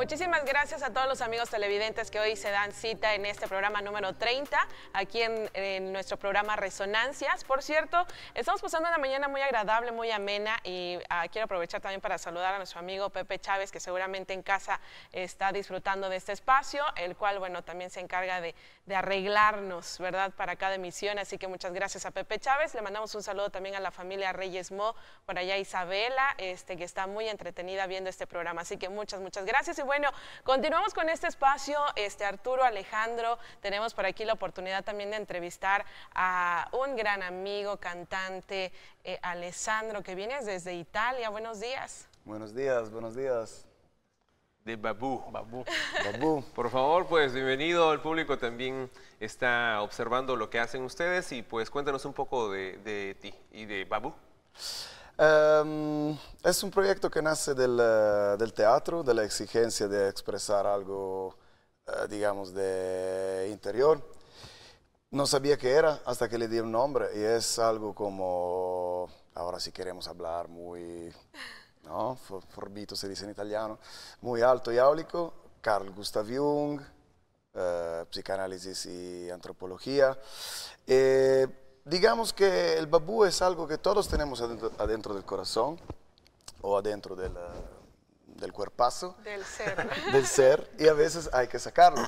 Muchísimas gracias a todos los amigos televidentes que hoy se dan cita en este programa número 30, aquí en, nuestro programa Resonancias. Por cierto, estamos pasando una mañana muy agradable, muy amena y ah, quiero aprovechar también para saludar a nuestro amigo Pepe Chávez, que seguramente en casa está disfrutando de este espacio, el cual, bueno, también se encarga de, arreglarnos, ¿verdad?, para cada emisión. Así que muchas gracias a Pepe Chávez. Le mandamos un saludo también a la familia Reyes Mo, por allá Isabela, este, que está muy entretenida viendo este programa. Así que muchas, muchas gracias. Bueno, continuamos con este espacio. Este Arturo Alejandro, tenemos por aquí la oportunidad también de entrevistar a un gran amigo, cantante, eh, Alessandro, que viene desde Italia. Buenos días. Buenos días, buenos días. De babu Babú. Por favor, pues bienvenido. El público también está observando lo que hacen ustedes y pues cuéntanos un poco de, ti y de babu Em, es un proyecto que nace eh, del, teatro, de la exigencia de expresar algo, eh, digamos, de interior. No sabía qué era hasta que le di un nombre y es algo como, ahora si queremos hablar muy, ¿no? Forbito se dice en italiano, muy alto y áulico, Carl Gustav Jung, eh, psicanálisis y antropología. Eh, digamos que el babú es algo que todos tenemos adentro, del corazón o adentro del cuerpazo. Del ser. del ser. Y a veces hay que sacarlo.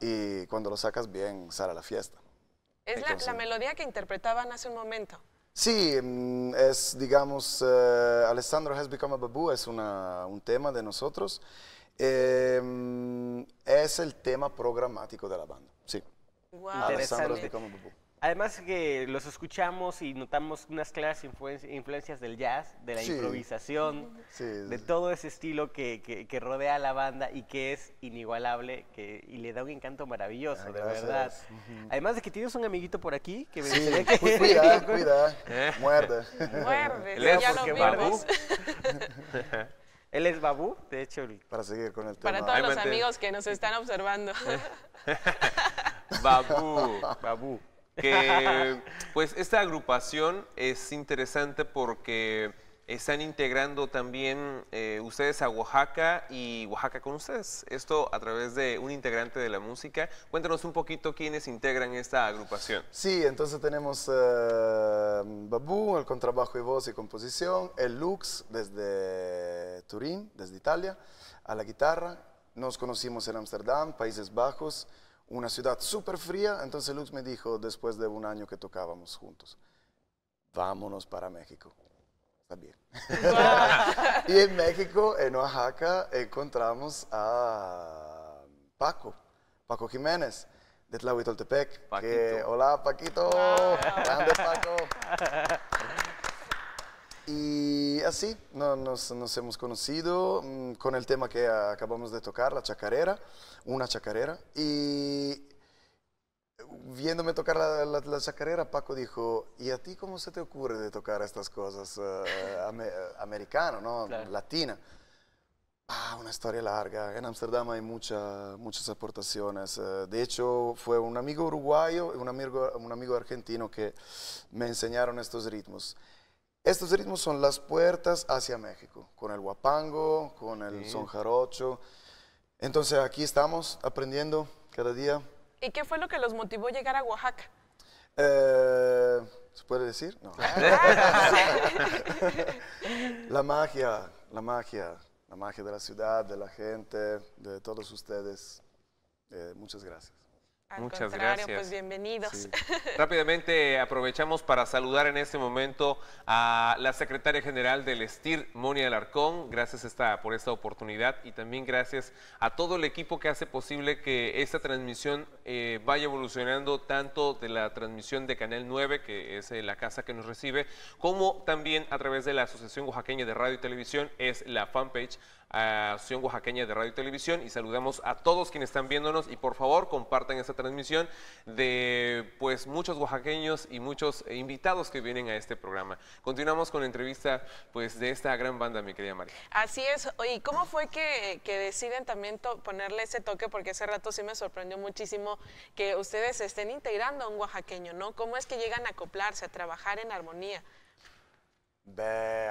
Y cuando lo sacas bien, sale a la fiesta. Es la, melodía que interpretaban hace un momento. Sí, mm, es, digamos, eh, Alessandro Has Become a Babú, es un tema de nosotros. Em, es el tema programático de la banda, sí. Alessandro Has Become a Babú. Además que los escuchamos y notamos unas claras influencias del jazz, de la improvisación, de todo ese estilo que, rodea a la banda y que es inigualable y le da un encanto maravilloso, ah, de verdad. Además de que tienes un amiguito por aquí que me dice que... Cuida, cuida, ¿Eh? muerde. Muerde, ya, lo Él es Babu, de hecho. Para seguir con el tema. Para todos los amigos que nos están observando. Babu, Babu pues esta agrupación es interesante porque están integrando también eh, ustedes a Oaxaca y Oaxaca con ustedes. Esto a través de un integrante de la música. Cuéntanos un poquito quiénes integran esta agrupación. Sí, entonces tenemos eh, Babu, el contrabajo y voz y composición, el Lux desde Turín, desde Italia, a la guitarra. Nos conocimos en Ámsterdam, Países Bajos una ciudad súper fría. Entonces Lux me dijo, después de un año que tocábamos juntos, vámonos para México. Está bien. y en México, en Oaxaca, encontramos a Paco, Paco Jiménez, de Tlahuitoltepec. Que, hola, Paquito. Grande, Paco. Y así nos, hemos conocido mm, con el tema que acabamos de tocar, la chacarera, una chacarera. Y viéndome tocar la, chacarera, Paco dijo, ¿y a ti cómo se te ocurre de tocar estas cosas eh, americano, ¿no? latina? Ah, una historia larga. En Amsterdam hay muchas aportaciones. Eh, de hecho, fue un amigo uruguayo y un amigo, un amigo argentino que me enseñaron estos ritmos. Estos ritmos son las puertas hacia México, con el huapango, con el sonjarocho. son jarocho. Entonces aquí estamos aprendiendo cada día. ¿Y qué fue lo que los motivó a llegar a Oaxaca? Eh, ¿Se puede decir? No. Ah. la magia, la magia, la magia de la ciudad, de la gente, de todos ustedes. Eh, muchas gracias. Muchas pues, gracias. Pues bienvenidos. Rápidamente aprovechamos para saludar en este momento a la secretaria general del STIR, Monia Alarcón. Gracias esta, por esta oportunidad y también gracias a todo el equipo que hace posible que esta transmisión eh, vaya evolucionando tanto de la transmisión de Canal 9, que es eh, la casa que nos recibe, como también a través de la Asociación Oaxaqueña de Radio y Televisión, es la fanpage Asociación Oaxaqueña de Radio y Televisión y saludamos a todos quienes están viéndonos y por favor compartan esta transmisión de pues muchos oaxaqueños y muchos invitados que vienen a este programa. Continuamos con la entrevista pues de esta gran banda, mi querida María. Así es, ¿y cómo fue que, que deciden también ponerle ese toque? Porque hace rato sí me sorprendió muchísimo que ustedes estén integrando a un oaxaqueño, ¿no? ¿Cómo es que llegan a acoplarse, a trabajar en armonía?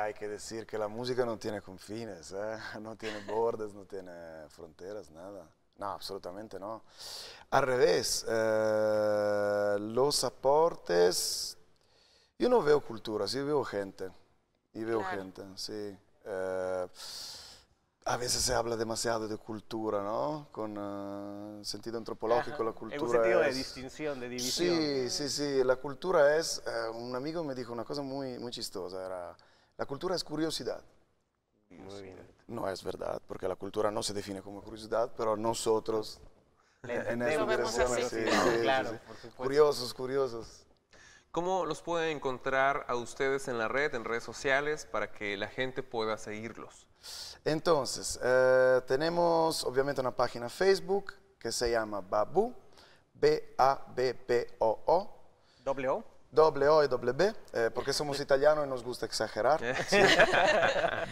hay que decir que la música no tiene confines, ¿eh? no tiene bordes, no tiene fronteras, nada. No, absolutamente no. Al revés, eh, los aportes, yo no veo cultura, yo veo gente, y veo gente, sí. Eh, a veces se habla demasiado de cultura, ¿no? Con ah, sentido antropológico, la cultura. En un sentido de distinción, de división. Sí, sí, sí. La cultura es. Eh, un amigo me dijo una cosa muy, muy chistosa: era. La cultura es curiosidad. Muy bien. No es verdad, porque la cultura no se define como curiosidad, pero nosotros. en así. Sí, sí, claro, Curiosos, curiosos. ¿Cómo los pueden encontrar a ustedes en la red, en redes sociales, para que la gente pueda seguirlos? Entonces, eh, tenemos obviamente una página Facebook que se llama Babu, B-A-B-B-O-O. o o W, O? Doble O y doble B, eh, porque somos italianos y nos gusta exagerar.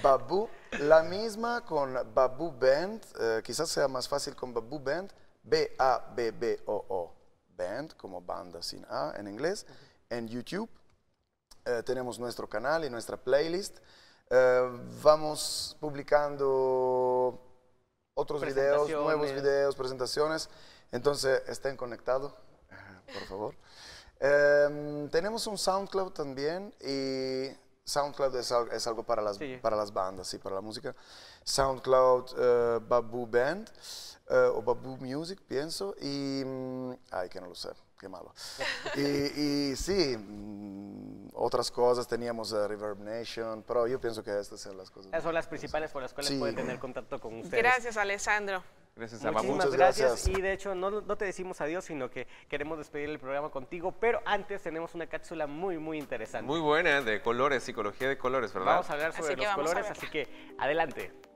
Babu, la misma con Babu Band, eh, quizás sea más fácil con Babu Band, B-A-B-B-O-O, Band, como banda sin A en inglés en YouTube. Eh, tenemos nuestro canal y nuestra playlist. Eh, vamos publicando otros videos, nuevos videos, presentaciones. Entonces, estén conectados, por favor. Eh, tenemos un SoundCloud también y SoundCloud es, algo para las, para las bandas, sí, para la música. SoundCloud Babu Band o Babu Music, pienso, y... Mm, ay, que no lo sé qué malo. y, sí, mm, otras cosas, teníamos eh, Reverb Nation, pero yo pienso que estas son las cosas. Esas son las principales por las cuales pueden tener contacto con ustedes. Gracias, Alessandro. Gracias, Muchas gracias. gracias. Y de hecho, no, no, te decimos adiós, sino que queremos despedir el programa contigo. Pero antes tenemos una cápsula muy, muy interesante. Muy buena, de colores, psicología de colores, ¿verdad? Vamos a hablar sobre los colores, así que adelante.